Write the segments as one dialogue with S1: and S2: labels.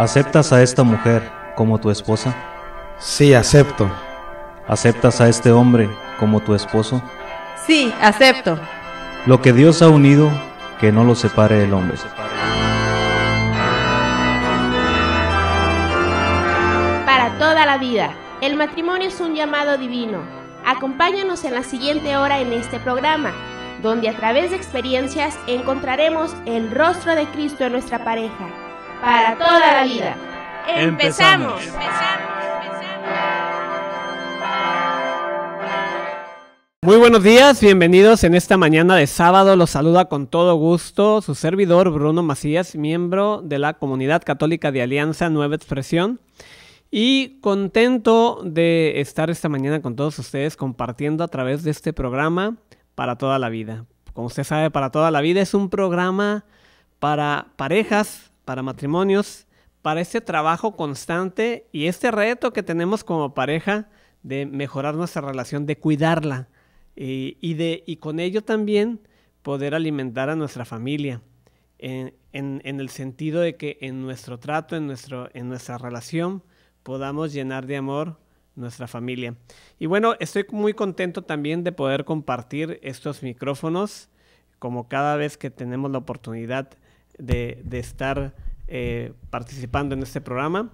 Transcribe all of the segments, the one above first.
S1: ¿Aceptas a esta mujer como tu esposa? Sí, acepto. ¿Aceptas a este hombre como tu esposo?
S2: Sí, acepto.
S1: Lo que Dios ha unido, que no lo separe el hombre.
S2: Para toda la vida, el matrimonio es un llamado divino. Acompáñanos en la siguiente hora en este programa, donde a través de experiencias encontraremos el rostro de Cristo en nuestra pareja
S1: para toda la vida.
S2: Empezamos.
S1: Muy buenos días, bienvenidos en esta mañana de sábado. Los saluda con todo gusto su servidor Bruno Macías, miembro de la Comunidad Católica de Alianza Nueva Expresión. Y contento de estar esta mañana con todos ustedes compartiendo a través de este programa para toda la vida. Como usted sabe, para toda la vida es un programa para parejas, para matrimonios, para este trabajo constante y este reto que tenemos como pareja de mejorar nuestra relación, de cuidarla eh, y, de, y con ello también poder alimentar a nuestra familia. En, el sentido de que en nuestro trato, en, nuestro, en nuestra relación, podamos llenar de amor nuestra familia. Y bueno, estoy muy contento también de poder compartir estos micrófonos, como cada vez que tenemos la oportunidad de, estar eh, participando en este programa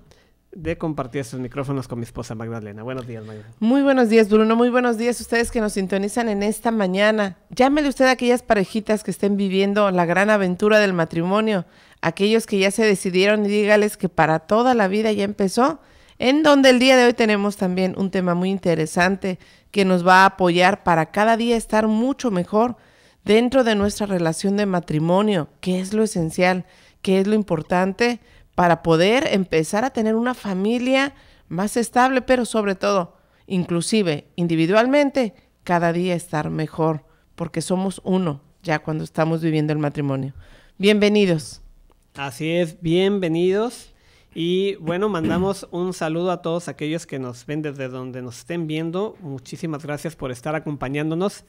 S1: de compartir estos micrófonos con mi esposa Magdalena. Buenos días, Magdalena.
S2: Muy buenos días, Bruno. Muy buenos días a ustedes que nos sintonizan en esta mañana. Llámele usted a aquellas parejitas que estén viviendo la gran aventura del matrimonio, aquellos que ya se decidieron y dígales que para toda la vida ya empezó, en donde el día de hoy tenemos también un tema muy interesante que nos va a apoyar para cada día estar mucho mejor dentro de nuestra relación de matrimonio, qué es lo esencial, qué es lo importante para poder empezar a tener una familia más estable, pero sobre todo, inclusive individualmente, cada día estar mejor, porque somos uno ya cuando estamos viviendo el matrimonio. Bienvenidos.
S1: Así es, bienvenidos. Y bueno, mandamos un saludo a todos aquellos que nos ven desde donde nos estén viendo. Muchísimas gracias por estar acompañándonos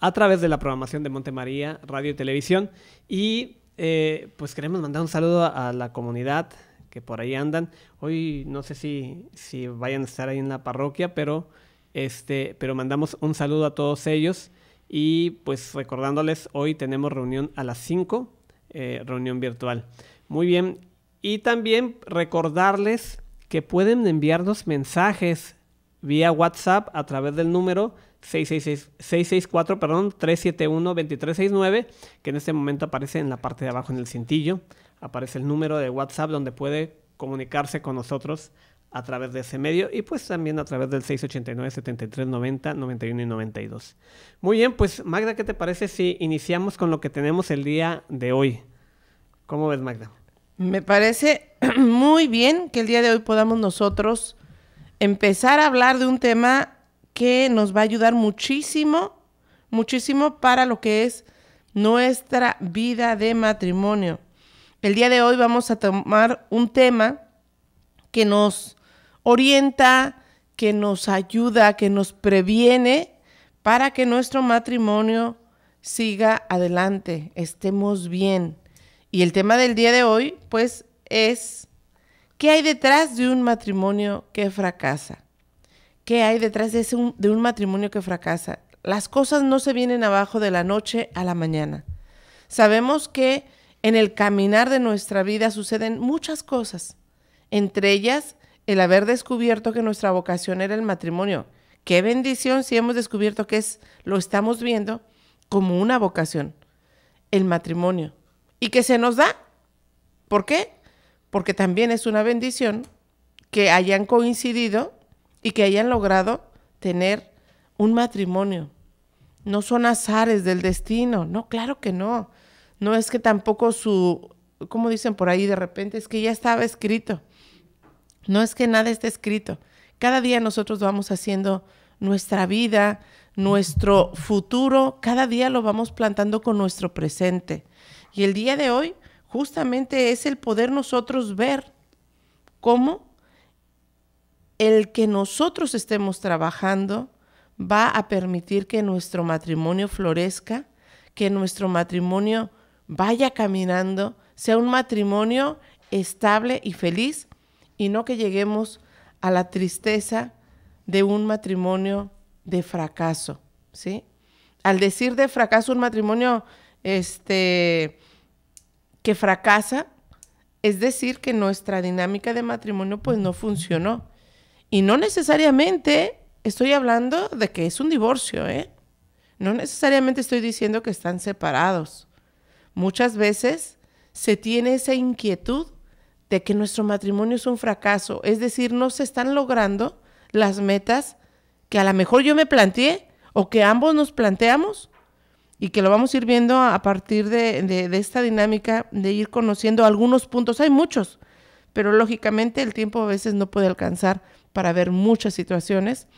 S1: a través de la programación de Montemaría Radio y Televisión. Y eh, pues queremos mandar un saludo a la comunidad que por ahí andan. Hoy no sé si, si vayan a estar ahí en la parroquia, pero, este, pero mandamos un saludo a todos ellos. Y pues recordándoles, hoy tenemos reunión a las 5, eh, reunión virtual. Muy bien. Y también recordarles que pueden enviarnos mensajes vía WhatsApp a través del número 664, perdón, 371-2369, que en este momento aparece en la parte de abajo en el cintillo. Aparece el número de WhatsApp donde puede comunicarse con nosotros a través de ese medio y pues también a través del 689 73 90 91 y 92. Muy bien, pues Magda, ¿qué te parece si iniciamos con lo que tenemos el día de hoy? ¿Cómo ves, Magda?
S2: Me parece muy bien que el día de hoy podamos nosotros empezar a hablar de un tema que nos va a ayudar muchísimo, muchísimo para lo que es nuestra vida de matrimonio. El día de hoy vamos a tomar un tema que nos orienta, que nos ayuda, que nos previene para que nuestro matrimonio siga adelante, estemos bien. Y el tema del día de hoy, pues, es, ¿qué hay detrás de un matrimonio que fracasa? qué hay detrás de, ese un, de un matrimonio que fracasa. Las cosas no se vienen abajo de la noche a la mañana. Sabemos que en el caminar de nuestra vida suceden muchas cosas, entre ellas el haber descubierto que nuestra vocación era el matrimonio. Qué bendición si hemos descubierto que es, lo estamos viendo como una vocación, el matrimonio. Y que se nos da. ¿Por qué? Porque también es una bendición que hayan coincidido y que hayan logrado tener un matrimonio. No son azares del destino, no, claro que no. No es que tampoco su, como dicen por ahí de repente, es que ya estaba escrito. No es que nada esté escrito. Cada día nosotros vamos haciendo nuestra vida, nuestro futuro, cada día lo vamos plantando con nuestro presente. Y el día de hoy justamente es el poder nosotros ver cómo el que nosotros estemos trabajando va a permitir que nuestro matrimonio florezca, que nuestro matrimonio vaya caminando, sea un matrimonio estable y feliz y no que lleguemos a la tristeza de un matrimonio de fracaso, ¿sí? Al decir de fracaso un matrimonio este que fracasa, es decir que nuestra dinámica de matrimonio pues no funcionó. Y no necesariamente estoy hablando de que es un divorcio, ¿eh? No necesariamente estoy diciendo que están separados. Muchas veces se tiene esa inquietud de que nuestro matrimonio es un fracaso, es decir, no se están logrando las metas que a lo mejor yo me planteé o que ambos nos planteamos y que lo vamos a ir viendo a partir de, de esta dinámica de ir conociendo algunos puntos. Hay muchos, pero lógicamente el tiempo a veces no puede alcanzar para ver muchas situaciones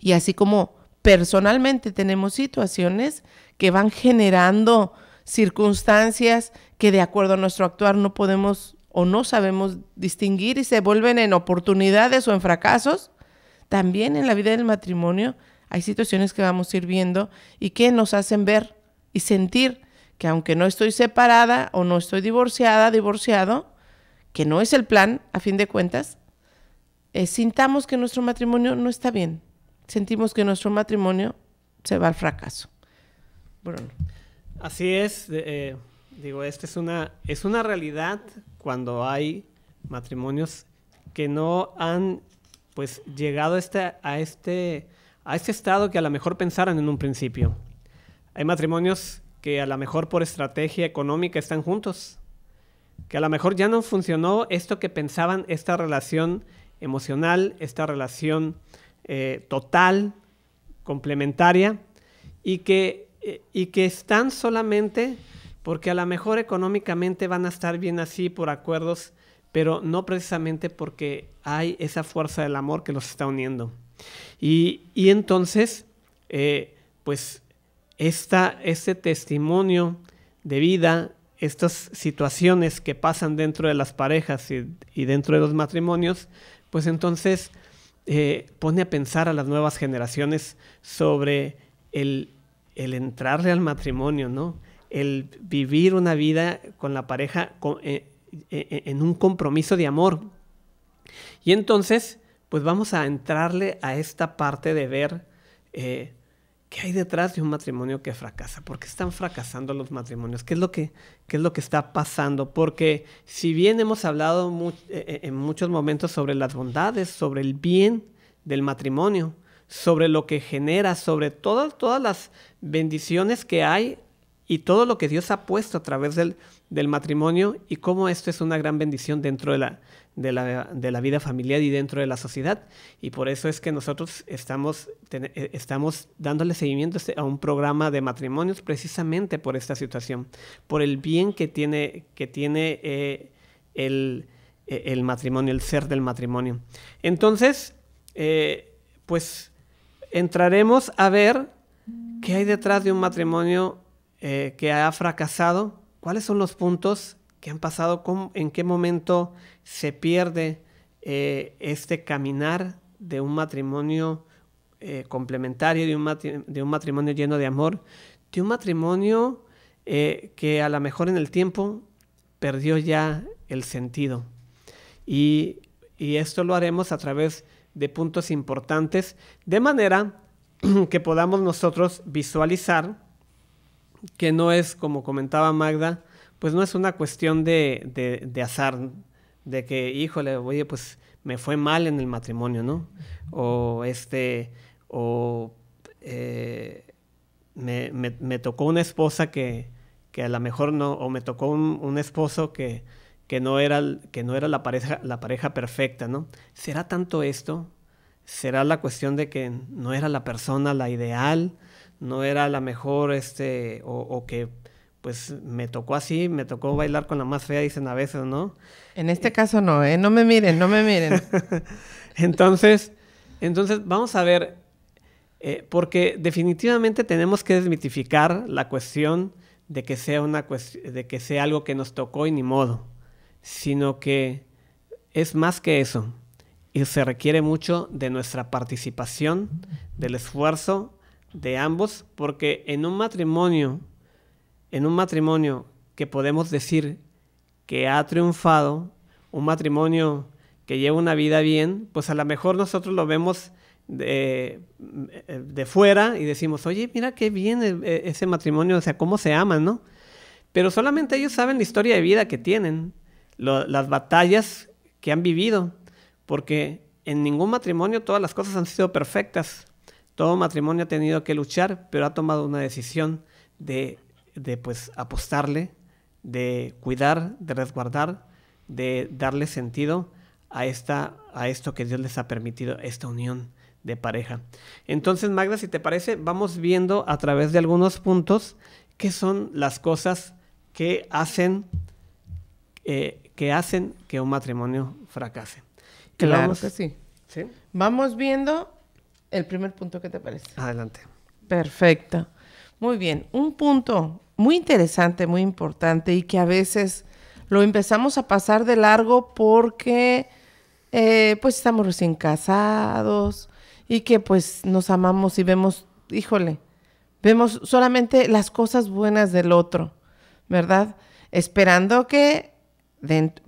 S2: y así como personalmente tenemos situaciones que van generando circunstancias que de acuerdo a nuestro actuar no podemos o no sabemos distinguir y se vuelven en oportunidades o en fracasos, también en la vida del matrimonio hay situaciones que vamos a ir viendo y que nos hacen ver y sentir que aunque no estoy separada o no estoy divorciada, divorciado, que no es el plan a fin de cuentas, eh, sintamos que nuestro matrimonio no está bien. Sentimos que nuestro matrimonio se va al fracaso.
S1: bueno Así es. Eh, digo, esta es una, es una realidad cuando hay matrimonios que no han pues llegado este, a, este, a este estado que a lo mejor pensaron en un principio. Hay matrimonios que a lo mejor por estrategia económica están juntos, que a lo mejor ya no funcionó esto que pensaban, esta relación emocional, esta relación eh, total, complementaria, y que, eh, y que están solamente porque a lo mejor económicamente van a estar bien así por acuerdos, pero no precisamente porque hay esa fuerza del amor que los está uniendo. Y, entonces, eh, pues, esta, este testimonio de vida, estas situaciones que pasan dentro de las parejas y, dentro de los matrimonios pues entonces eh, pone a pensar a las nuevas generaciones sobre el, entrarle al matrimonio, ¿no? El vivir una vida con la pareja eh, eh, en un compromiso de amor. Y entonces, pues vamos a entrarle a esta parte de ver ¿Qué hay detrás de un matrimonio que fracasa? ¿Por qué están fracasando los matrimonios? ¿Qué es lo que, es lo que está pasando? Porque si bien hemos hablado e, e, en muchos momentos sobre las bondades, sobre el bien del matrimonio, sobre lo que genera, sobre todas, todas las bendiciones que hay y todo lo que Dios ha puesto a través del, del matrimonio y cómo esto es una gran bendición dentro de la, de la, vida familiar y dentro de la sociedad. Y por eso es que nosotros estamos, eh, estamos dándole seguimiento este, a un programa de matrimonios precisamente por esta situación, por el bien que tiene, que tiene eh, eh, el, matrimonio, el ser del matrimonio. Entonces, pues entraremos a ver qué hay detrás de un matrimonio que ha fracasado, cuáles son los puntos ¿Qué han pasado, en qué momento se pierde eh, este caminar de un matrimonio eh, complementario, de un, matrimonio lleno de amor, de un matrimonio eh, que a lo mejor en el tiempo perdió ya el sentido. y esto lo haremos a través de puntos importantes, de manera que podamos nosotros visualizar que no es, como comentaba Magda, pues no es una cuestión de, de azar, de que, híjole, oye, pues me fue mal en el matrimonio, ¿no? O este, o eh, me, tocó una esposa que, que, a lo mejor no, o me tocó un, esposo que, que, no era, que no era la, pareja, la pareja perfecta, ¿no? ¿Será tanto esto? ¿Será la cuestión de que no era la persona la ideal? ¿No era la mejor, este, o que pues me tocó así, me tocó bailar con la más fea, dicen a veces, ¿no? En este caso no, ¿eh? No me miren, no me miren. entonces, entonces, vamos a ver, eh, porque definitivamente tenemos que desmitificar la cuestión de que sea una de que sea algo que nos tocó y ni modo, sino que es más que eso y se requiere mucho de nuestra participación, del esfuerzo de ambos, porque en un matrimonio en un matrimonio que podemos decir que ha triunfado, un matrimonio que lleva una vida bien, pues a lo mejor nosotros lo vemos de, fuera y decimos, oye, mira qué bien e, e, ese matrimonio, o sea, cómo se aman, ¿no? Pero solamente ellos saben la historia de vida que tienen, las batallas que han vivido, porque en ningún matrimonio todas las cosas han sido perfectas. Todo matrimonio ha tenido que luchar, pero ha tomado una decisión de de pues apostarle, de cuidar, de resguardar, de darle sentido a, esta, a esto que Dios les ha permitido, esta unión de pareja. Entonces, Magda, si te parece, vamos viendo a través de algunos puntos qué son las cosas que hacen, eh, que, hacen que un matrimonio fracase. Claro que sí. sí.
S2: Vamos viendo el primer punto que te parece. Adelante. Perfecto. Muy bien. Un punto muy interesante, muy importante y que a veces lo empezamos a pasar de largo porque eh, pues estamos recién casados y que pues nos amamos y vemos, híjole, vemos solamente las cosas buenas del otro, ¿verdad? Esperando que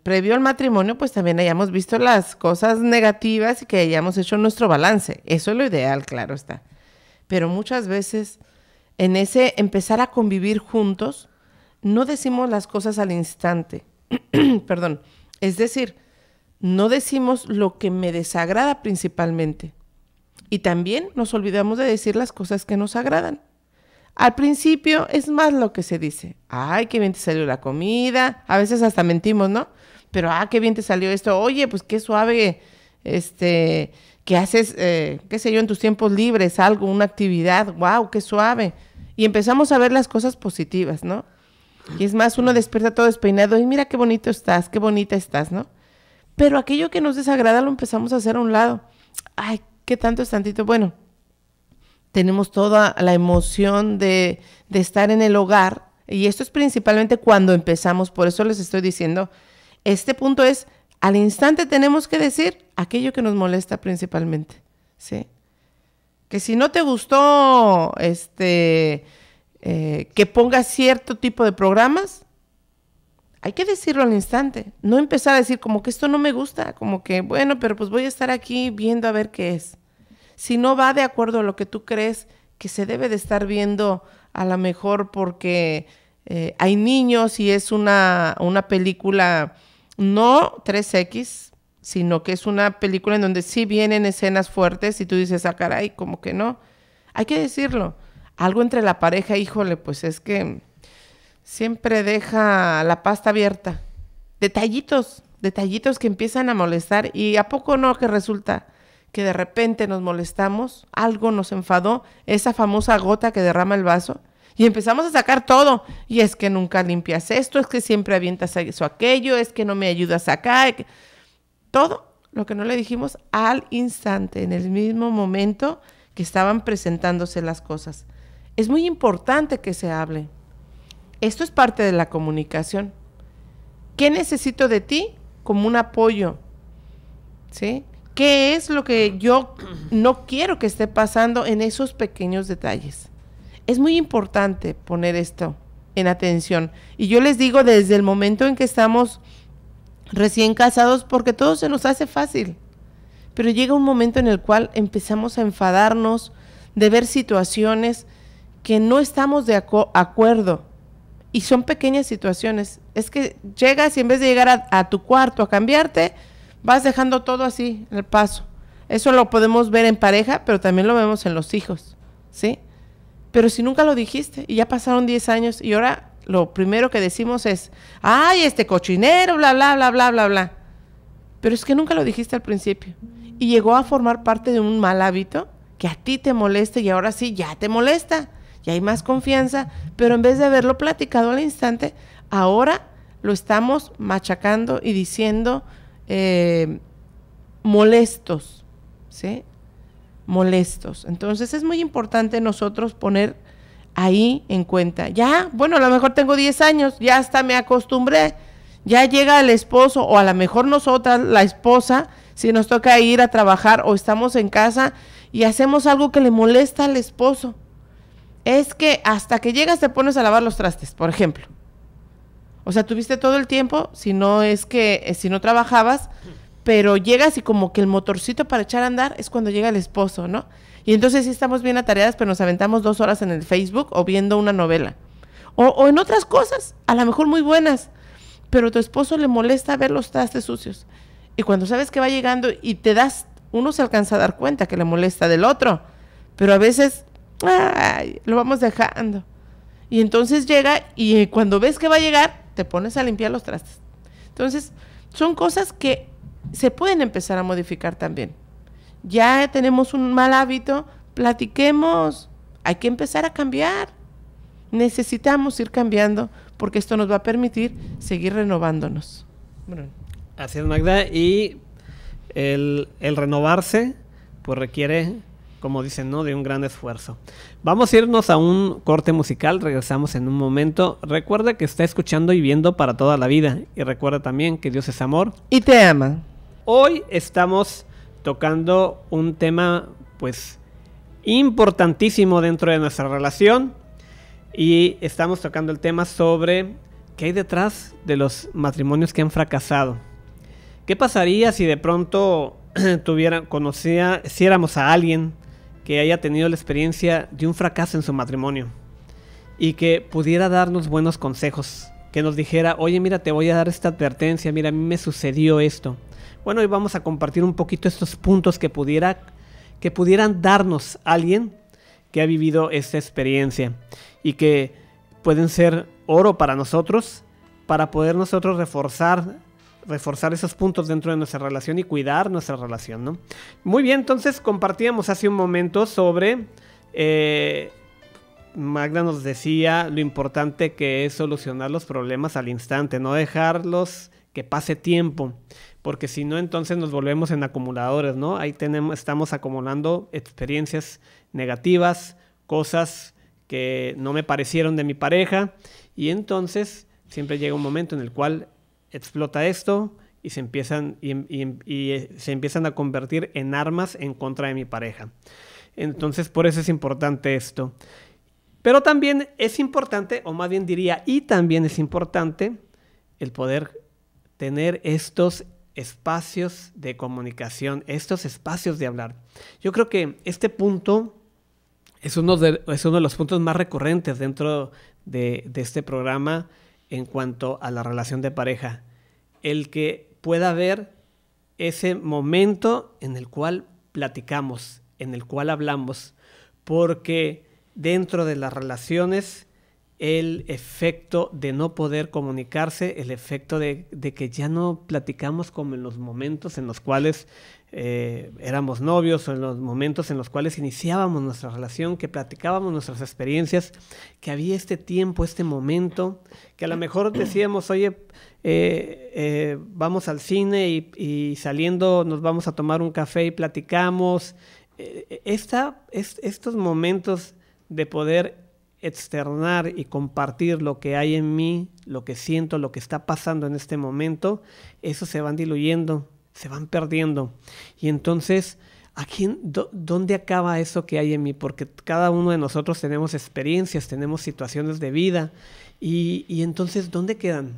S2: previo al matrimonio, pues también hayamos visto las cosas negativas y que hayamos hecho nuestro balance. Eso es lo ideal, claro está. Pero muchas veces en ese empezar a convivir juntos, no decimos las cosas al instante. Perdón. Es decir, no decimos lo que me desagrada principalmente. Y también nos olvidamos de decir las cosas que nos agradan. Al principio es más lo que se dice. Ay, qué bien te salió la comida. A veces hasta mentimos, ¿no? Pero, ah, qué bien te salió esto. Oye, pues qué suave, este, que haces, eh, qué sé yo, en tus tiempos libres, algo, una actividad, wow, qué suave. Y empezamos a ver las cosas positivas, ¿no? Y es más, uno despierta todo despeinado y mira qué bonito estás, qué bonita estás, ¿no? Pero aquello que nos desagrada lo empezamos a hacer a un lado. Ay, qué tanto es tantito. Bueno, tenemos toda la emoción de, de estar en el hogar y esto es principalmente cuando empezamos, por eso les estoy diciendo, este punto es al instante tenemos que decir aquello que nos molesta principalmente, ¿sí? Que si no te gustó este, eh, que pongas cierto tipo de programas, hay que decirlo al instante. No empezar a decir como que esto no me gusta, como que bueno, pero pues voy a estar aquí viendo a ver qué es. Si no va de acuerdo a lo que tú crees que se debe de estar viendo, a lo mejor porque eh, hay niños y es una, una película no 3X, sino que es una película en donde sí vienen escenas fuertes y tú dices, ah, caray, como que no. Hay que decirlo. Algo entre la pareja, híjole, pues es que siempre deja la pasta abierta. Detallitos, detallitos que empiezan a molestar y a poco no que resulta que de repente nos molestamos, algo nos enfadó, esa famosa gota que derrama el vaso y empezamos a sacar todo. Y es que nunca limpias esto, es que siempre avientas eso aquello, es que no me ayudas acá. Todo lo que no le dijimos al instante, en el mismo momento que estaban presentándose las cosas. Es muy importante que se hable. Esto es parte de la comunicación. ¿Qué necesito de ti como un apoyo? ¿Sí? ¿Qué es lo que yo no quiero que esté pasando en esos pequeños detalles? Es muy importante poner esto en atención. Y yo les digo desde el momento en que estamos recién casados, porque todo se nos hace fácil. Pero llega un momento en el cual empezamos a enfadarnos de ver situaciones que no estamos de acuerdo. Y son pequeñas situaciones. Es que llegas y en vez de llegar a, tu cuarto a cambiarte, vas dejando todo así, al el paso. Eso lo podemos ver en pareja, pero también lo vemos en los hijos, ¿sí? Pero si nunca lo dijiste y ya pasaron 10 años y ahora lo primero que decimos es, ay, este cochinero, bla, bla, bla, bla, bla, bla. Pero es que nunca lo dijiste al principio. Y llegó a formar parte de un mal hábito que a ti te molesta y ahora sí ya te molesta. Ya hay más confianza, pero en vez de haberlo platicado al instante, ahora lo estamos machacando y diciendo eh, molestos. ¿sí? molestos. Entonces es muy importante nosotros poner ahí en cuenta. Ya, bueno, a lo mejor tengo 10 años, ya hasta me acostumbré. Ya llega el esposo o a lo mejor nosotras, la esposa, si nos toca ir a trabajar o estamos en casa y hacemos algo que le molesta al esposo. Es que hasta que llegas te pones a lavar los trastes, por ejemplo. O sea, tuviste todo el tiempo, si no es que, eh, si no trabajabas, pero llegas y como que el motorcito para echar a andar es cuando llega el esposo, ¿no? Y entonces sí estamos bien atareadas, pero nos aventamos dos horas en el Facebook o viendo una novela. O, o en otras cosas, a lo mejor muy buenas, pero tu esposo le molesta ver los trastes sucios. Y cuando sabes que va llegando y te das, uno se alcanza a dar cuenta que le molesta del otro, pero a veces ay, lo vamos dejando. Y entonces llega y cuando ves que va a llegar, te pones a limpiar los trastes. Entonces, son cosas que se pueden empezar a modificar también. Ya tenemos un mal hábito, platiquemos, hay que empezar a cambiar. Necesitamos ir cambiando porque esto nos va a permitir seguir renovándonos.
S1: Bueno. Así es, Magda. Y el, el renovarse, pues requiere, como dicen, ¿no? De un gran esfuerzo. Vamos a irnos a un corte musical, regresamos en un momento. Recuerda que está escuchando y viendo para toda la vida. Y recuerda también que Dios es amor. Y te ama. Hoy estamos tocando un tema pues importantísimo dentro de nuestra relación y estamos tocando el tema sobre qué hay detrás de los matrimonios que han fracasado. ¿Qué pasaría si de pronto tuviera, éramos a alguien que haya tenido la experiencia de un fracaso en su matrimonio y que pudiera darnos buenos consejos, que nos dijera, oye, mira, te voy a dar esta advertencia, mira, a mí me sucedió esto. Bueno, hoy vamos a compartir un poquito estos puntos que, pudiera, que pudieran darnos alguien que ha vivido esta experiencia y que pueden ser oro para nosotros, para poder nosotros reforzar reforzar esos puntos dentro de nuestra relación y cuidar nuestra relación, ¿no? Muy bien, entonces compartíamos hace un momento sobre eh, Magda nos decía lo importante que es solucionar los problemas al instante, no dejarlos que pase tiempo porque si no, entonces nos volvemos en acumuladores, ¿no? Ahí tenemos, estamos acumulando experiencias negativas, cosas que no me parecieron de mi pareja, y entonces siempre llega un momento en el cual explota esto y se empiezan, y, y eh, se empiezan a convertir en armas en contra de mi pareja. Entonces, por eso es importante esto. Pero también es importante, o más bien diría, y también es importante el poder tener estos espacios de comunicación, estos espacios de hablar. Yo creo que este punto es uno de, es uno de los puntos más recurrentes dentro de, de este programa en cuanto a la relación de pareja. El que pueda haber ese momento en el cual platicamos, en el cual hablamos, porque dentro de las relaciones el efecto de no poder comunicarse, el efecto de, que ya no platicamos como en los momentos en los cuales eh, éramos novios o en los momentos en los cuales iniciábamos nuestra relación, que platicábamos nuestras experiencias, que había este tiempo, este momento, que a lo mejor decíamos, oye, eh, eh, vamos al cine y, saliendo nos vamos a tomar un café y platicamos. Esta, es, estos momentos de poder externar y compartir lo que hay en mí, lo que siento, lo que está pasando en este momento, eso se van diluyendo, se van perdiendo. Y entonces, ¿a quién, ¿dónde acaba eso que hay en mí? Porque cada uno de nosotros tenemos experiencias, tenemos situaciones de vida. Y, y entonces, ¿dónde quedan?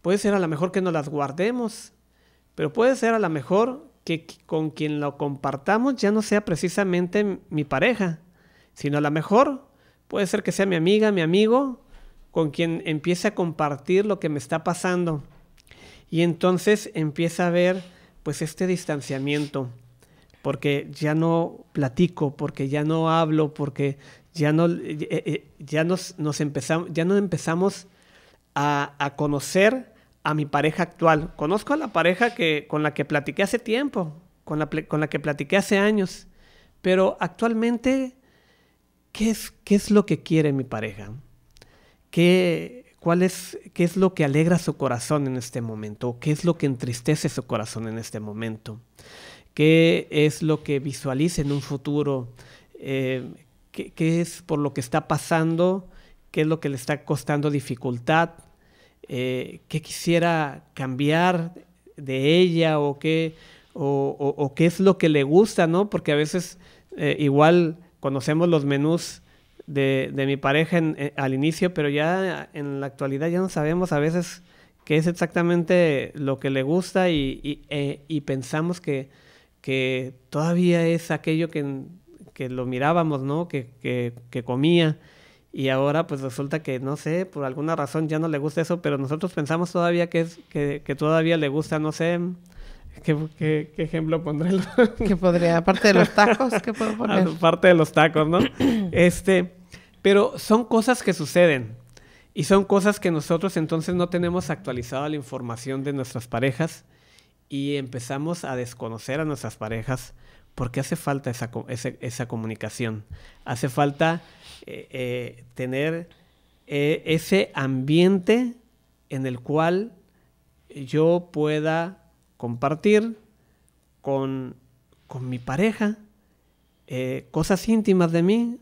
S1: Puede ser a lo mejor que no las guardemos, pero puede ser a lo mejor que con quien lo compartamos ya no sea precisamente mi pareja, sino a lo mejor Puede ser que sea mi amiga, mi amigo, con quien empiece a compartir lo que me está pasando. Y entonces empieza a ver pues este distanciamiento, porque ya no platico, porque ya no hablo, porque ya no eh, eh, eh, ya nos, nos empezamos ya no empezamos a, conocer a mi pareja actual. Conozco a la pareja que con la que platiqué hace tiempo, con la, con la que platiqué hace años, pero actualmente ¿qué es, lo que quiere mi pareja? ¿Qué, es, ¿Qué es lo que alegra su corazón en este momento? ¿Qué es lo que entristece su corazón en este momento? ¿Qué es lo que visualiza en un futuro? Eh, ¿qué, es por lo que está pasando? ¿Qué es lo que le está costando dificultad? Eh, ¿Qué quisiera cambiar de ella o qué, o, qué es lo que le gusta? ¿no? Porque a veces eh, igual conocemos los menús de, de mi pareja eh, al inicio, pero ya en la actualidad ya no sabemos a veces qué es exactamente lo que le gusta y, y, eh, y pensamos que, que, todavía es aquello que, que lo mirábamos, ¿no? Que, que, que comía. Y ahora pues resulta que, no sé, por alguna razón ya no le gusta eso, pero nosotros pensamos todavía que, es, que, que todavía le gusta, no sé, ¿Qué, ejemplo pondré?
S2: que podría, aparte de los tacos, ¿qué puedo ah, poner?
S1: Aparte de los tacos, ¿no? este, pero son cosas que suceden. Y son cosas que nosotros entonces no tenemos actualizada la información de nuestras parejas y empezamos a desconocer a nuestras parejas porque hace falta esa, esa, comunicación. Hace falta eh, eh, tener eh, ese ambiente en el cual yo pueda compartir con, mi pareja eh, cosas íntimas de mí,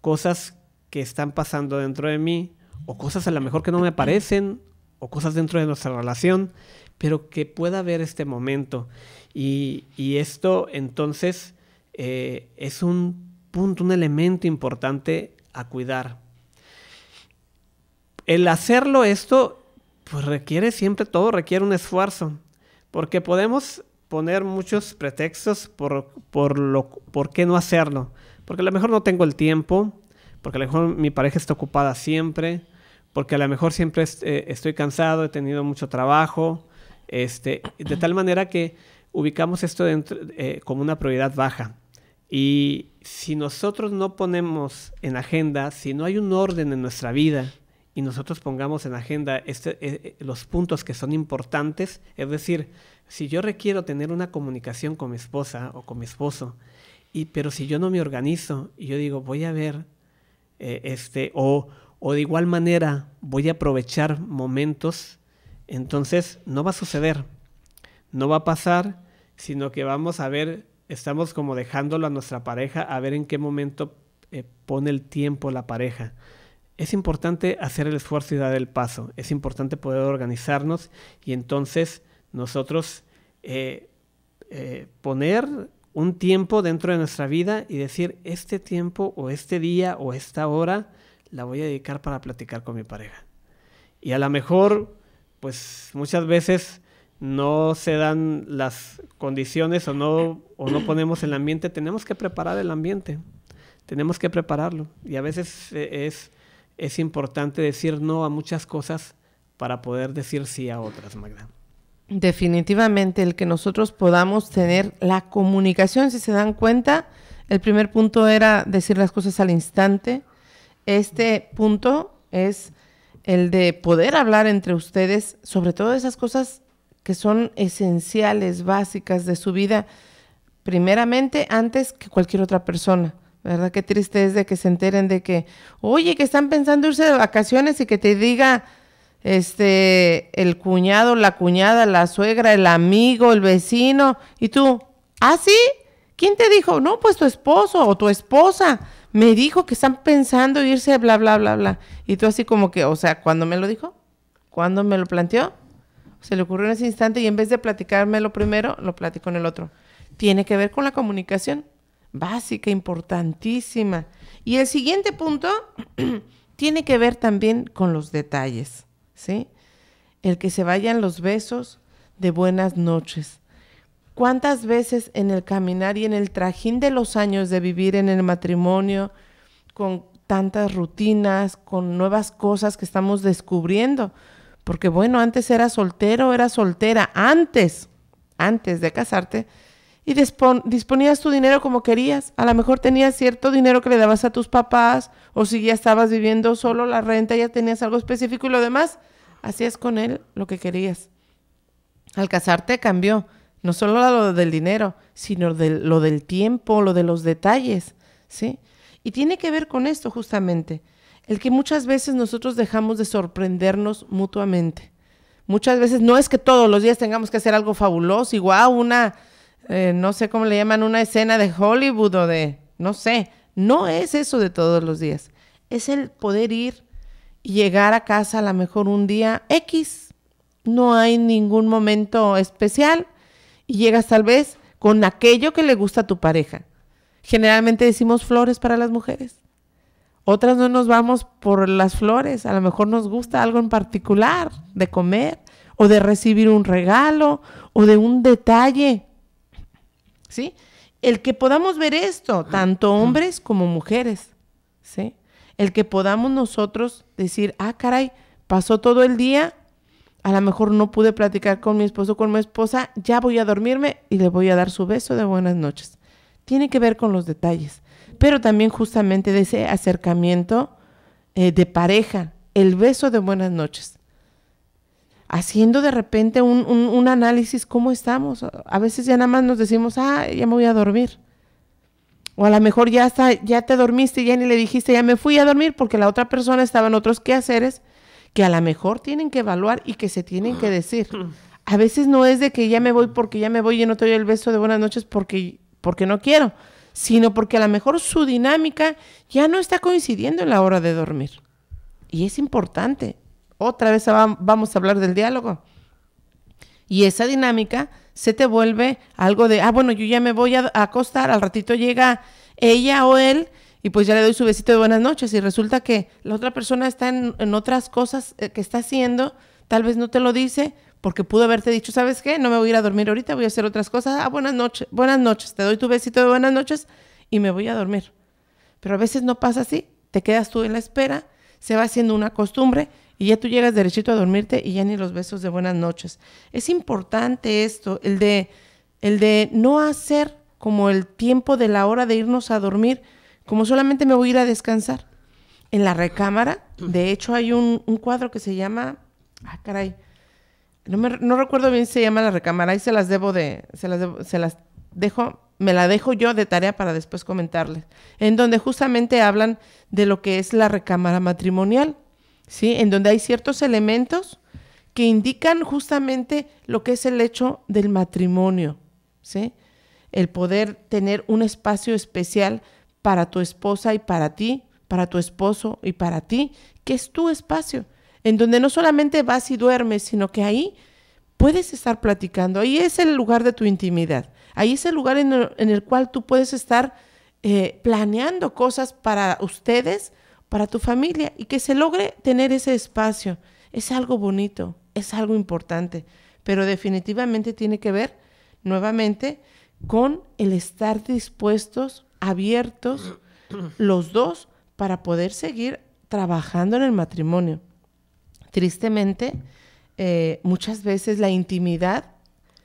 S1: cosas que están pasando dentro de mí, o cosas a lo mejor que no me parecen, o cosas dentro de nuestra relación, pero que pueda haber este momento. Y, esto entonces eh, es un punto, un elemento importante a cuidar. El hacerlo esto, pues requiere siempre todo, requiere un esfuerzo. Porque podemos poner muchos pretextos por, lo, por qué no hacerlo. Porque a lo mejor no tengo el tiempo, porque a lo mejor mi pareja está ocupada siempre, porque a lo mejor siempre eh, estoy cansado, he tenido mucho trabajo, este, de tal manera que ubicamos esto eh, como una prioridad baja. Y si nosotros no ponemos en agenda, si no hay un orden en nuestra vida, y nosotros pongamos en agenda este, eh, eh, los puntos que son importantes, es decir, si yo requiero tener una comunicación con mi esposa o con mi esposo, y, pero si yo no me organizo y yo digo, voy a ver, eh, este, o, o de igual manera voy a aprovechar momentos, entonces no va a suceder, no va a pasar, sino que vamos a ver, estamos como dejándolo a nuestra pareja a ver en qué momento pone el tiempo la pareja. Es importante hacer el esfuerzo y dar el paso. Es importante poder organizarnos y entonces nosotros eh, eh, poner un tiempo dentro de nuestra vida y decir, este tiempo o este día o esta hora la voy a dedicar para platicar con mi pareja. Y a lo mejor, pues muchas veces no se dan las condiciones o no, o no ponemos el ambiente, tenemos que preparar el ambiente, tenemos que prepararlo. Y a veces eh, es es importante decir no a muchas cosas para poder decir sí a otras, Magda.
S2: Definitivamente, el que nosotros podamos tener la comunicación, si se dan cuenta, el primer punto era decir las cosas al instante. Este punto es el de poder hablar entre ustedes sobre todas esas cosas que son esenciales, básicas de su vida, primeramente antes que cualquier otra persona. ¿Verdad? Qué triste es de que se enteren de que, oye, que están pensando irse de vacaciones y que te diga este el cuñado, la cuñada, la suegra, el amigo, el vecino, y tú, ¿ah, sí? ¿Quién te dijo? No, pues tu esposo o tu esposa me dijo que están pensando irse, bla, bla, bla, bla. Y tú así como que, o sea, ¿cuándo me lo dijo? ¿Cuándo me lo planteó? Se le ocurrió en ese instante y en vez de platicármelo primero, lo platico en el otro. Tiene que ver con la comunicación básica, importantísima. Y el siguiente punto tiene que ver también con los detalles, ¿sí? El que se vayan los besos de buenas noches. ¿Cuántas veces en el caminar y en el trajín de los años de vivir en el matrimonio, con tantas rutinas, con nuevas cosas que estamos descubriendo? Porque bueno, antes era soltero, era soltera, antes, antes de casarte, y disponías tu dinero como querías. A lo mejor tenías cierto dinero que le dabas a tus papás o si ya estabas viviendo solo la renta, ya tenías algo específico y lo demás, hacías con él lo que querías. Al casarte cambió, no solo lo del dinero, sino lo del tiempo, lo de los detalles, ¿sí? Y tiene que ver con esto justamente, el que muchas veces nosotros dejamos de sorprendernos mutuamente. Muchas veces no es que todos los días tengamos que hacer algo fabuloso y wow, una eh, no sé cómo le llaman, una escena de Hollywood o de, no sé, no es eso de todos los días, es el poder ir y llegar a casa a lo mejor un día X, no hay ningún momento especial y llegas tal vez con aquello que le gusta a tu pareja. Generalmente decimos flores para las mujeres. Otras no nos vamos por las flores, a lo mejor nos gusta algo en particular de comer o de recibir un regalo o de un detalle el que podamos ver esto, tanto hombres como mujeres, ¿sí? El que podamos nosotros decir, ah, caray, pasó todo el día, a lo mejor no pude platicar con mi esposo, con mi esposa, ya voy a dormirme y le voy a dar su beso de buenas noches. Tiene que ver con los detalles, pero también justamente de ese acercamiento eh, de pareja, el beso de buenas noches haciendo de repente un, análisis cómo estamos. A veces ya nada más nos decimos, ah, ya me voy a dormir. O a lo mejor ya, está, ya te dormiste, ya ni le dijiste, ya me fui a dormir porque la otra persona estaba en otros quehaceres que a lo mejor tienen que evaluar y que se tienen que decir. A veces no es de que ya me voy porque ya me voy y no te doy el beso de buenas noches porque, porque no quiero, sino porque a lo mejor su dinámica ya no está coincidiendo en la hora de dormir. Y es importante otra vez vamos a hablar del diálogo. Y esa dinámica se te vuelve algo de, ah, bueno, yo ya me voy a acostar, al ratito llega ella o él y pues ya le doy su besito de buenas noches y resulta que la otra persona está en, otras cosas eh, que está haciendo, tal vez no te lo dice porque pudo haberte dicho, ¿sabes qué? No me voy a ir a dormir ahorita, voy a hacer otras cosas. Ah, buenas noches, buenas noches, te doy tu besito de buenas noches y me voy a dormir. Pero a veces no pasa así, te quedas tú en la espera, se va haciendo una costumbre y ya tú llegas derechito a dormirte y ya ni los besos de buenas noches. Es importante esto, el de, el de no hacer como el tiempo de la hora de irnos a dormir, como solamente me voy a ir a descansar. En la recámara, de hecho, hay un, cuadro que se llama, ah, caray, no, me, no recuerdo bien si se llama la recámara, ahí se las debo de, se las, se las dejo, me la dejo yo de tarea para después comentarles, en donde justamente hablan de lo que es la recámara matrimonial. ¿sí? En donde hay ciertos elementos que indican justamente lo que es el hecho del matrimonio, ¿sí? El poder tener un espacio especial para tu esposa y para ti, para tu esposo y para ti, que es tu espacio, en donde no solamente vas y duermes, sino que ahí puedes estar platicando, ahí es el lugar de tu intimidad, ahí es el lugar en el, cual tú puedes estar eh, planeando cosas para ustedes, para tu familia y que se logre tener ese espacio. Es algo bonito, es algo importante, pero definitivamente tiene que ver nuevamente con el estar dispuestos, abiertos los dos para poder seguir trabajando en el matrimonio. Tristemente, eh, muchas veces la intimidad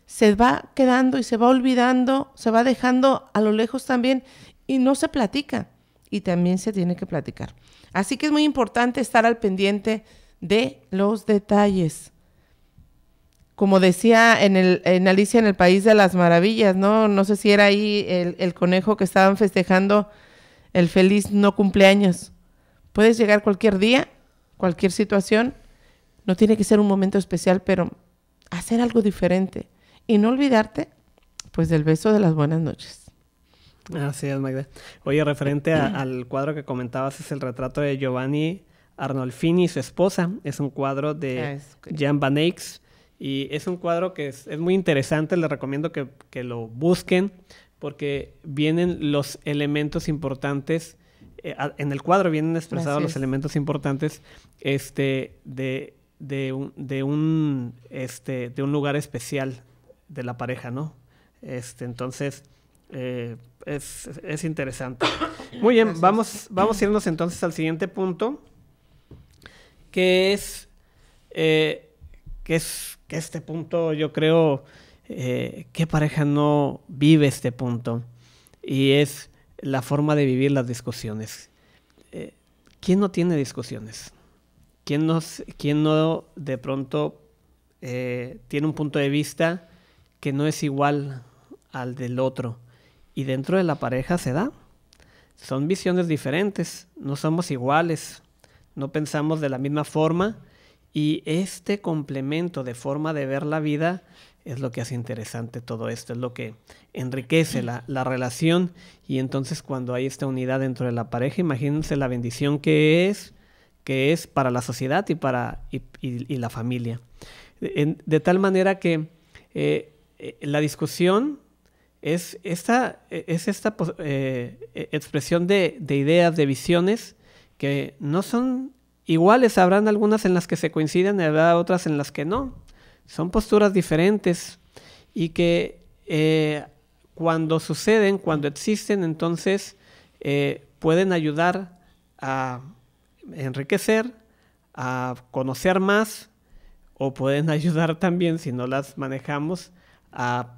S2: se va quedando y se va olvidando, se va dejando a lo lejos también y no se platica y también se tiene que platicar. Así que es muy importante estar al pendiente de los detalles. Como decía en, el, en Alicia en el País de las Maravillas, ¿no? No sé si era ahí el, el conejo que estaban festejando el feliz no cumpleaños. Puedes llegar cualquier día, cualquier situación. No tiene que ser un momento especial, pero hacer algo diferente. Y no olvidarte, pues, del beso de las buenas noches.
S1: Así es, Magda. Oye, referente al cuadro que comentabas, es el retrato de Giovanni Arnolfini y su esposa. Es un cuadro de ah, Jan Van Eyck. Y es un cuadro que es, muy interesante, les recomiendo que, lo busquen, porque vienen los elementos importantes, eh, en el cuadro vienen expresados los elementos importantes este, de, de, un, de, un, este, de un lugar especial de la pareja, ¿no? Este, entonces, eh, es, interesante. Muy bien, vamos, vamos a irnos entonces al siguiente punto, que es, eh, que es que este punto, yo creo, que eh, ¿qué pareja no vive este punto? Y es la forma de vivir las discusiones. ¿Quién no tiene discusiones? ¿Quién, quién no de pronto tiene un punto de vista que no es igual al del otro? y dentro de la pareja se da. Son visiones diferentes, no somos iguales, no pensamos de la misma forma y este complemento de forma de ver la vida es lo que hace interesante todo esto, es lo que enriquece la, relación y entonces cuando hay esta unidad dentro de la pareja, imagínense la bendición que es, que es para la sociedad y para y, la familia. de tal manera que eh, eh, la discusión es esta, es esta pues, eh, eh, expresión de, ideas, de visiones, que no son iguales. Habrán algunas en las que se coinciden y habrá otras en las que no. Son posturas diferentes y que eh, cuando suceden, cuando existen, entonces pueden ayudar a enriquecer, a conocer más, o pueden ayudar también, si no las manejamos, a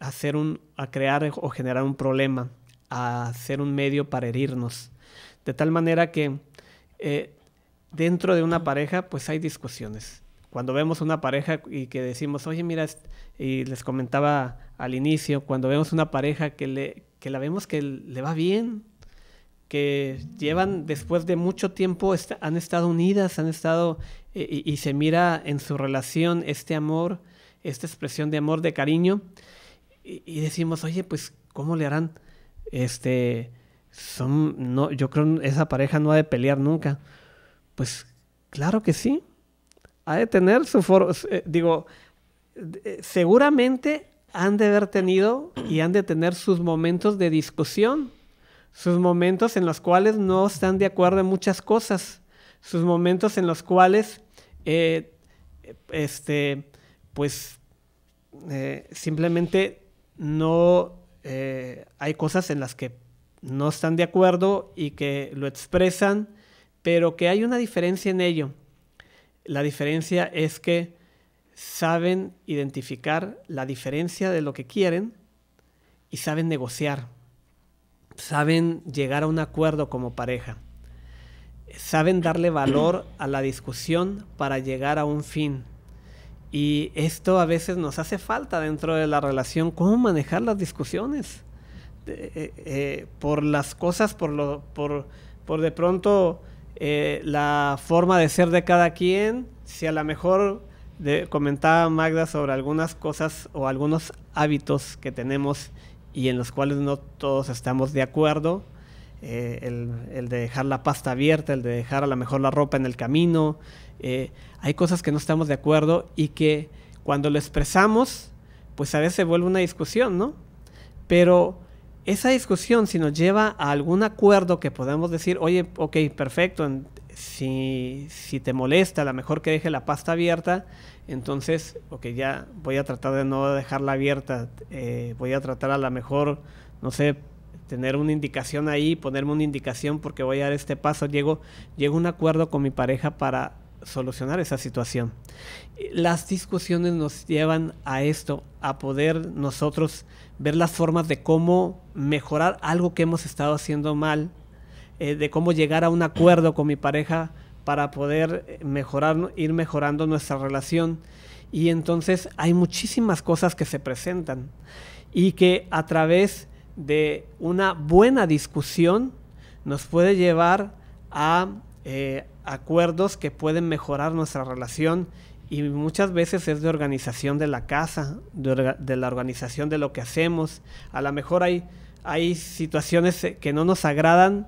S1: hacer un, a crear o generar un problema, a ser un medio para herirnos. De tal manera que eh, dentro de una pareja pues hay discusiones. Cuando vemos una pareja y que decimos, oye, mira, y les comentaba al inicio, cuando vemos una pareja que, le, que la vemos que le va bien, que llevan después de mucho tiempo, han estado unidas, han estado, eh, y se mira en su relación este amor, esta expresión de amor, de cariño, y, decimos, oye, pues, ¿cómo le harán? Este, son, no, yo creo esa pareja no ha de pelear nunca. Pues, claro que sí. Ha de tener su foro, eh, digo, eh, seguramente han de haber tenido y han de tener sus momentos de discusión, sus momentos en los cuales no están de acuerdo en muchas cosas, sus momentos en los cuales, eh, este, pues, simplemente no eh, hay cosas en las que no están de acuerdo y que lo expresan, pero que hay una diferencia en ello. La diferencia es que saben identificar la diferencia de lo que quieren y saben negociar, saben llegar a un acuerdo como pareja, saben darle valor a la discusión para llegar a un fin y esto a veces nos hace falta dentro de la relación, cómo manejar las discusiones. Eh, eh, eh, por las cosas, por, lo, por, por de pronto la forma de ser de cada quien, si a lo mejor comentaba Magda sobre algunas cosas o algunos hábitos que tenemos y en los cuales no todos estamos de acuerdo, el, el, de dejar la pasta abierta, el de dejar a lo mejor la ropa en el camino, eh, hay cosas que no estamos de acuerdo y que cuando lo expresamos, pues a veces se vuelve una discusión, ¿no? Pero esa discusión, si nos lleva a algún acuerdo que podemos decir, oye, ok, perfecto, si, te molesta, a lo mejor que deje la pasta abierta, entonces, ok, ya voy a tratar de no dejarla abierta, eh, voy a tratar a lo mejor, no sé, tener una indicación ahí, ponerme una indicación porque voy a dar este paso. Llego, llego a un acuerdo con mi pareja para solucionar esa situación. Eh, las discusiones nos llevan a esto, a poder nosotros ver las formas de cómo mejorar algo que hemos estado haciendo mal, eh, de cómo llegar a un acuerdo con mi pareja para poder eh, mejorar, ir mejorando nuestra relación. Y entonces hay muchísimas cosas que se presentan y que a través de una buena discusión nos puede llevar a acuerdos que pueden mejorar nuestra relación y muchas veces es de organización de la casa, de, la organización de lo que hacemos. A lo mejor hay, hay situaciones eh, que no nos agradan,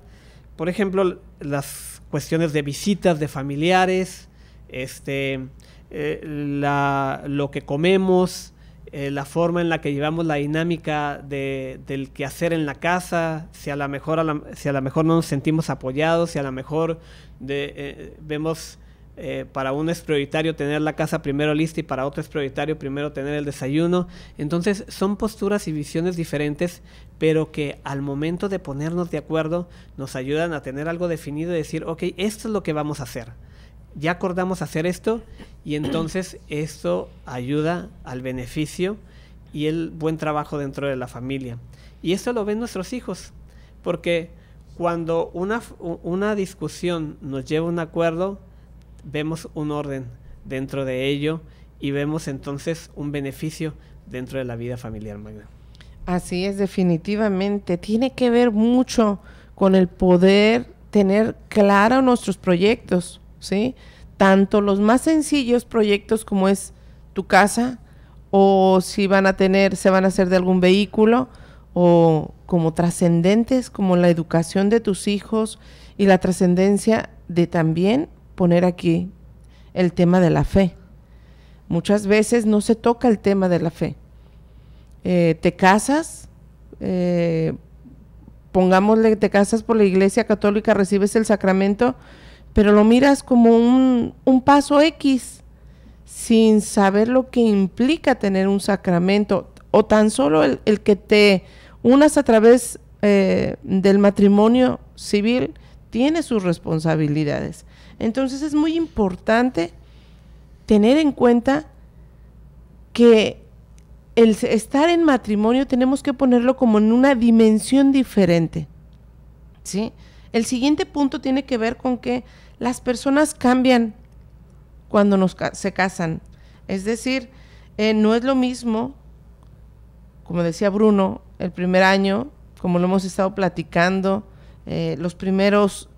S1: por ejemplo, las cuestiones de visitas de familiares, este, eh, lo que comemos, eh, la forma en la que llevamos la dinámica de, del hacer en la casa, si a lo mejor, si mejor no nos sentimos apoyados, si a lo mejor eh, vemos eh, para uno es prioritario tener la casa primero lista y para otro es prioritario primero tener el desayuno. Entonces son posturas y visiones diferentes, pero que al momento de ponernos de acuerdo nos ayudan a tener algo definido y decir, ok, esto es lo que vamos a hacer ya acordamos hacer esto y entonces esto ayuda al beneficio y el buen trabajo dentro de la familia. Y esto lo ven nuestros hijos, porque cuando una, una discusión nos lleva a un acuerdo, vemos un orden dentro de ello y vemos entonces un beneficio dentro de la vida familiar, Magda.
S2: Así es, definitivamente. Tiene que ver mucho con el poder tener claro nuestros proyectos, ¿sí? tanto los más sencillos proyectos como es tu casa o si van a tener, se van a hacer de algún vehículo o como trascendentes como la educación de tus hijos y la trascendencia de también poner aquí el tema de la fe. Muchas veces no se toca el tema de la fe. Eh, te casas, pongámosle eh, pongámosle, te casas por la iglesia católica, recibes el sacramento, pero lo miras como un, paso X sin saber lo que implica tener un sacramento o tan solo el, que te unas a través eh, del matrimonio civil tiene sus responsabilidades. Entonces es muy importante tener en cuenta que el estar en matrimonio tenemos que ponerlo como en una dimensión diferente. ¿Sí? El siguiente punto tiene que ver con que las personas cambian cuando nos, se casan. Es decir, eh, no es lo mismo, como decía Bruno, el primer año, como lo hemos estado platicando, eh, los primeros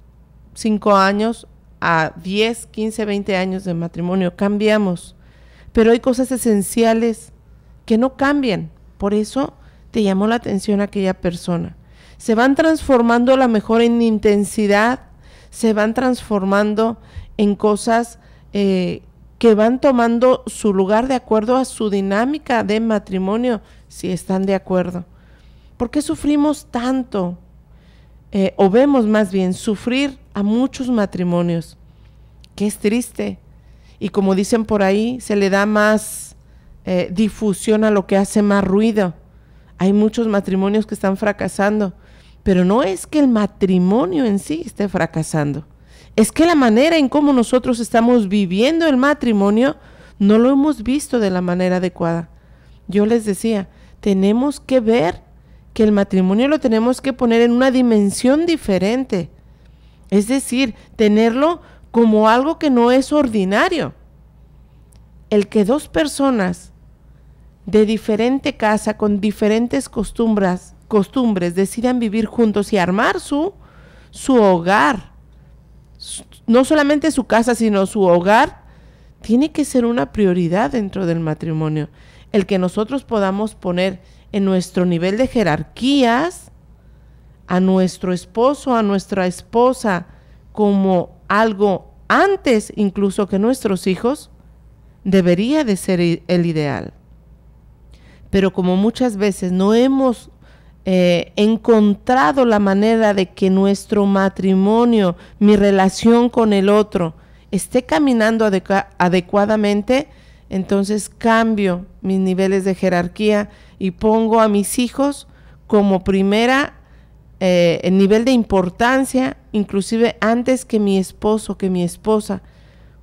S2: cinco años a 10, 15, 20 años de matrimonio, cambiamos. Pero hay cosas esenciales que no cambian. Por eso te llamó la atención aquella persona. Se van transformando a lo mejor en intensidad se van transformando en cosas eh, que van tomando su lugar de acuerdo a su dinámica de matrimonio, si están de acuerdo. ¿Por qué sufrimos tanto? Eh, o vemos más bien sufrir a muchos matrimonios, que es triste. Y como dicen por ahí, se le da más eh, difusión a lo que hace más ruido. Hay muchos matrimonios que están fracasando pero no es que el matrimonio en sí esté fracasando. Es que la manera en cómo nosotros estamos viviendo el matrimonio no lo hemos visto de la manera adecuada. Yo les decía, tenemos que ver que el matrimonio lo tenemos que poner en una dimensión diferente. Es decir, tenerlo como algo que no es ordinario. El que dos personas de diferente casa, con diferentes costumbres, costumbres, decidan vivir juntos y armar su, su hogar. No solamente su casa, sino su hogar, tiene que ser una prioridad dentro del matrimonio. El que nosotros podamos poner en nuestro nivel de jerarquías a nuestro esposo, a nuestra esposa, como algo antes incluso que nuestros hijos, debería de ser el ideal. Pero como muchas veces no hemos He eh, encontrado la manera de que nuestro matrimonio, mi relación con el otro, esté caminando adecuadamente, entonces cambio mis niveles de jerarquía y pongo a mis hijos como primera, el eh, nivel de importancia, inclusive antes que mi esposo, que mi esposa,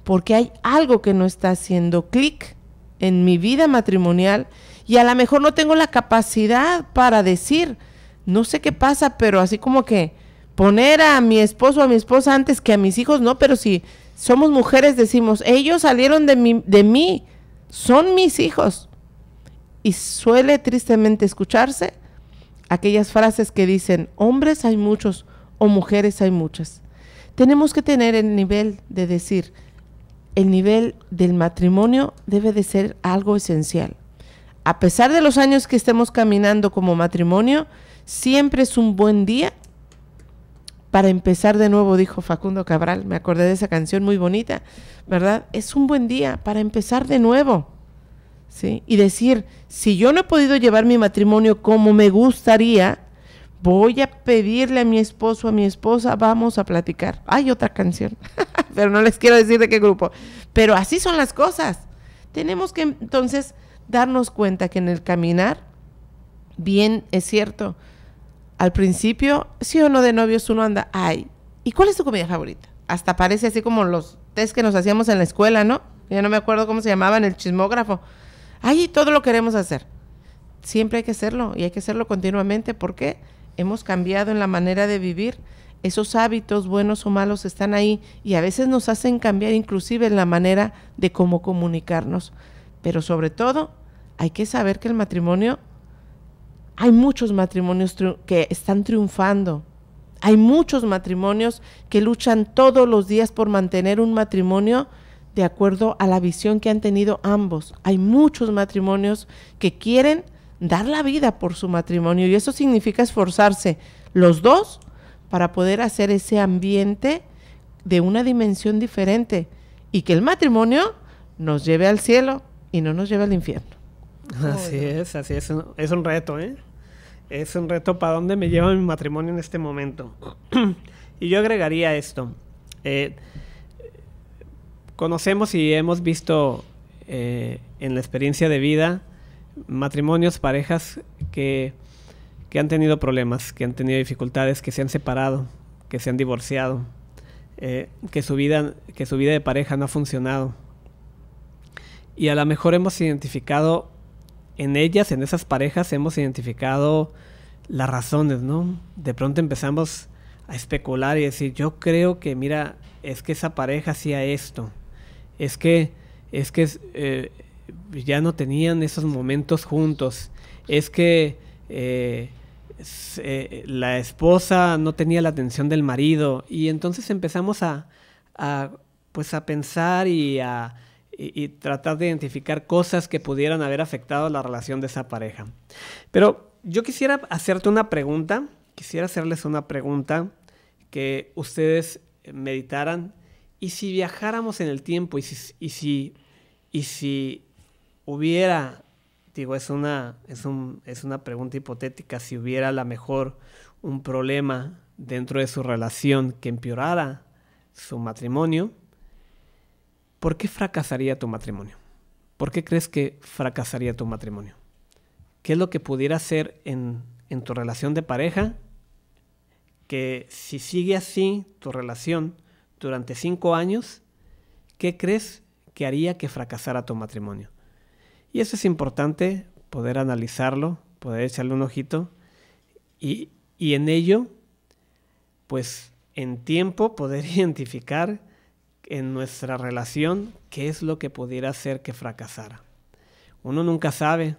S2: porque hay algo que no está haciendo clic en mi vida matrimonial y a lo mejor no tengo la capacidad para decir, no sé qué pasa, pero así como que poner a mi esposo o a mi esposa antes que a mis hijos, no, pero si somos mujeres decimos, ellos salieron de, de mí, son mis hijos. Y suele tristemente escucharse aquellas frases que dicen, hombres hay muchos o mujeres hay muchas. Tenemos que tener el nivel de decir, el nivel del matrimonio debe de ser algo esencial a pesar de los años que estemos caminando como matrimonio, siempre es un buen día para empezar de nuevo, dijo Facundo Cabral. Me acordé de esa canción muy bonita, ¿verdad? Es un buen día para empezar de nuevo. ¿sí? Y decir, si yo no he podido llevar mi matrimonio como me gustaría, voy a pedirle a mi esposo, a mi esposa, vamos a platicar. Hay otra canción, pero no les quiero decir de qué grupo. Pero así son las cosas. Tenemos que entonces darnos cuenta que en el caminar, bien es cierto, al principio, sí o no de novios uno anda, ay, ¿y cuál es tu comida favorita? Hasta parece así como los test que nos hacíamos en la escuela, ¿no? Ya no me acuerdo cómo se llamaban, el chismógrafo. Ay, todo lo queremos hacer. Siempre hay que hacerlo y hay que hacerlo continuamente porque hemos cambiado en la manera de vivir esos hábitos buenos o malos están ahí y a veces nos hacen cambiar inclusive en la manera de cómo comunicarnos. Pero sobre todo, hay que saber que el matrimonio, hay muchos matrimonios que están triunfando. Hay muchos matrimonios que luchan todos los días por mantener un matrimonio de acuerdo a la visión que han tenido ambos. Hay muchos matrimonios que quieren dar la vida por su matrimonio y eso significa esforzarse los dos para poder hacer ese ambiente de una dimensión diferente y que el matrimonio nos lleve al cielo, y no nos lleva al infierno.
S1: Así es, así es. Es un reto, ¿eh? Es un reto para dónde me lleva mi matrimonio en este momento. y yo agregaría esto. Eh, conocemos y hemos visto eh, en la experiencia de vida matrimonios, parejas que, han tenido problemas, que han tenido dificultades, que se han separado, que se han divorciado, eh, que, su vida, que su vida de pareja no ha funcionado. Y a lo mejor hemos identificado en ellas, en esas parejas, hemos identificado las razones, ¿no? De pronto empezamos a especular y decir, yo creo que, mira, es que esa pareja hacía esto, es que, es que eh, ya no tenían esos momentos juntos, es que eh, eh, la esposa no tenía la atención del marido y entonces empezamos a pues a pensar y a y, tratar de identificar cosas que pudieran haber afectado la relación de esa pareja. Pero yo quisiera hacerte una pregunta, quisiera hacerles una pregunta que ustedes meditaran y si viajáramos en el tiempo y si, y si, y si hubiera, digo, es una, es, es una pregunta hipotética, si hubiera a lo mejor un problema dentro de su relación que empeorara su matrimonio, ¿por qué fracasaría tu matrimonio? ¿Por qué crees que fracasaría tu matrimonio? ¿Qué es lo que pudiera ser en, tu relación de pareja? Que si sigue así tu relación durante cinco años, ¿qué crees que haría que fracasara tu matrimonio? Y eso es importante poder analizarlo, poder echarle un ojito y, y en ello, pues en tiempo poder identificar en nuestra relación qué es lo que pudiera hacer que fracasara. Uno nunca sabe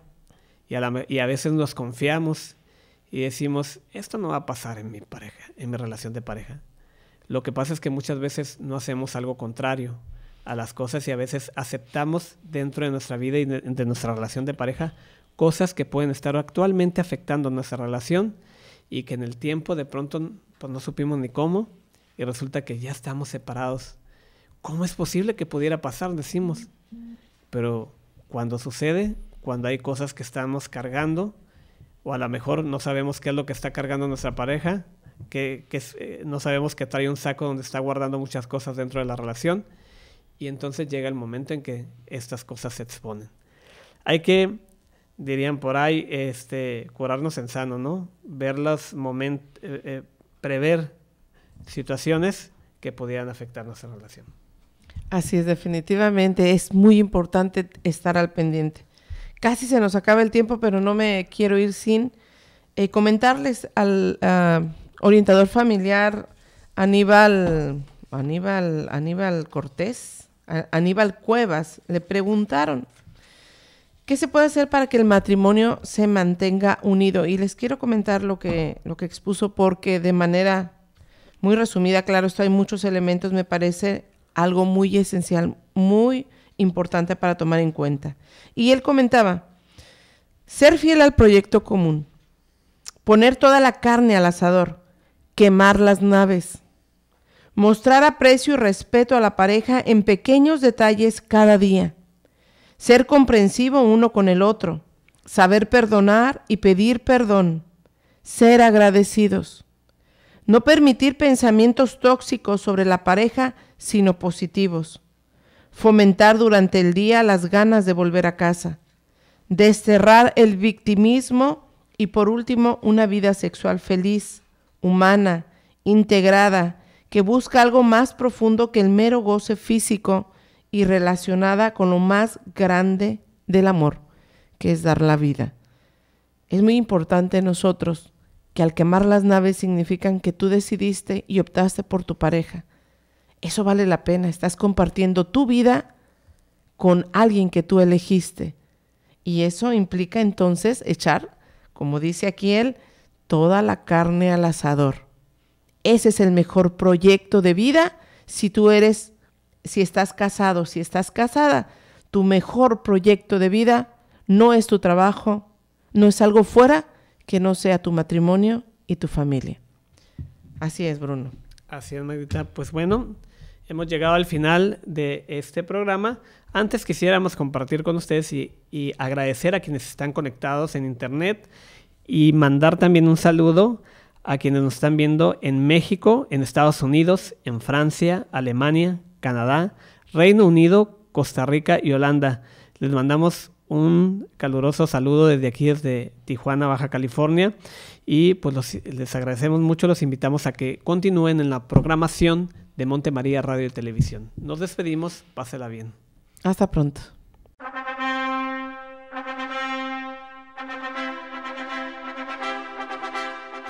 S1: y a, veces nos confiamos y decimos, esto no va a pasar en mi pareja, en mi relación de pareja. Lo que pasa es que muchas veces no hacemos algo contrario a las cosas y a veces aceptamos dentro de nuestra vida y de, de nuestra relación de pareja cosas que pueden estar actualmente afectando nuestra relación y que en el tiempo de pronto pues, no supimos ni cómo y resulta que ya estamos separados ¿cómo es posible que pudiera pasar? Decimos. Pero cuando sucede, cuando hay cosas que estamos cargando, o a lo mejor no sabemos qué es lo que está cargando nuestra pareja, que, eh, no sabemos que trae un saco donde está guardando muchas cosas dentro de la relación, y entonces llega el momento en que estas cosas se exponen. Hay que, dirían por ahí, este, curarnos en sano, ¿no? Ver los momentos, eh, eh, prever situaciones que pudieran afectar nuestra relación.
S2: Así es, definitivamente es muy importante estar al pendiente. Casi se nos acaba el tiempo, pero no me quiero ir sin eh, comentarles al orientador familiar Aníbal, Aníbal, Aníbal Cortés, Aníbal Cuevas, le preguntaron ¿Qué se puede hacer para que el matrimonio se mantenga unido? Y les quiero comentar lo que, lo que expuso porque de manera muy resumida, claro, esto hay muchos elementos, me parece algo muy esencial, muy importante para tomar en cuenta. Y él comentaba, ser fiel al proyecto común, poner toda la carne al asador, quemar las naves, mostrar aprecio y respeto a la pareja en pequeños detalles cada día, ser comprensivo uno con el otro, saber perdonar y pedir perdón, ser agradecidos, no permitir pensamientos tóxicos sobre la pareja sino positivos. Fomentar durante el día las ganas de volver a casa. Desterrar el victimismo y por último una vida sexual feliz, humana, integrada, que busca algo más profundo que el mero goce físico y relacionada con lo más grande del amor, que es dar la vida. Es muy importante nosotros que al quemar las naves significan que tú decidiste y optaste por tu pareja eso vale la pena. Estás compartiendo tu vida con alguien que tú elegiste. Y eso implica entonces echar, como dice aquí él, toda la carne al asador. Ese es el mejor proyecto de vida si tú eres, si estás casado, si estás casada. Tu mejor proyecto de vida no es tu trabajo, no es algo fuera que no sea tu matrimonio y tu familia.
S1: Así es, Bruno. Así es, Pues bueno, Hemos llegado al final de este programa. Antes quisiéramos compartir con ustedes y, y agradecer a quienes están conectados en Internet y mandar también un saludo a quienes nos están viendo en México, en Estados Unidos, en Francia, Alemania, Canadá, Reino Unido, Costa Rica y Holanda. Les mandamos un caluroso saludo desde aquí, desde Tijuana, Baja California. Y pues les agradecemos mucho, los invitamos a que continúen en la programación de Monte María Radio y Televisión. Nos despedimos, pásela bien. Hasta pronto.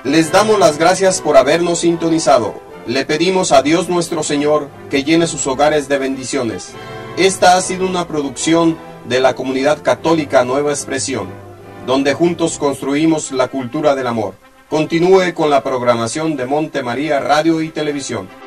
S1: Les damos las gracias por habernos sintonizado. Le pedimos a Dios nuestro Señor que llene sus hogares de bendiciones. Esta ha sido una producción de la comunidad católica Nueva Expresión, donde juntos construimos la cultura del amor. Continúe con la programación de Monte María Radio y Televisión.